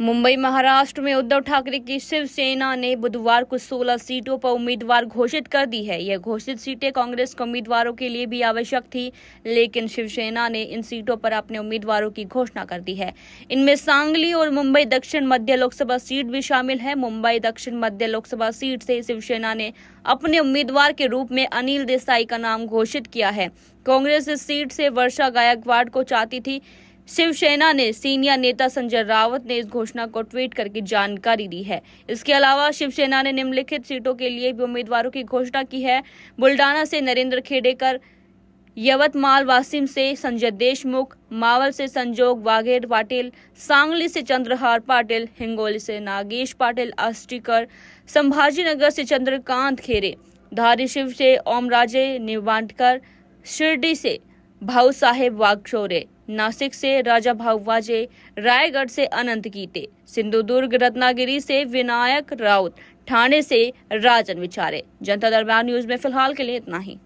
मुंबई महाराष्ट्र में उद्धव ठाकरे की शिवसेना ने बुधवार को 16 सीटों पर उम्मीदवार घोषित कर दी है यह घोषित सीटें कांग्रेस के उम्मीदवारों के लिए भी आवश्यक थी लेकिन शिवसेना ने इन सीटों पर अपने उम्मीदवारों की घोषणा कर दी है इनमें सांगली और मुंबई दक्षिण मध्य लोकसभा सीट भी शामिल है मुंबई दक्षिण मध्य लोकसभा सीट से शिवसेना ने अपने उम्मीदवार के रूप में अनिल देसाई का नाम घोषित किया है कांग्रेस इस सीट से वर्षा गायकवाड़ को चाहती थी शिवसेना ने सीनियर नेता संजय रावत ने इस घोषणा को ट्वीट करके जानकारी दी है इसके अलावा शिवसेना ने निम्नलिखित सीटों के लिए भी उम्मीदवारों की घोषणा की है बुल्डाना से नरेंद्र खेडेकर यवतमाल वासिम से संजय देशमुख मावल से संजोग वाघेर पाटिल सांगली से चंद्रहार पाटिल हिंगोली से नागेश पाटिल आष्टीकर संभाजीनगर से चंद्रकांत खेरे धारीशिव से ओमराजे निवांटकर शिरडी से भाऊ साहेब वागशोरे नासिक से राजा भाववाजे रायगढ़ से अनंत गीते सिंधुदुर्ग रत्नागिरी से विनायक राउत ठाणे से राजन विचारे जनता दरबार न्यूज में फिलहाल के लिए इतना ही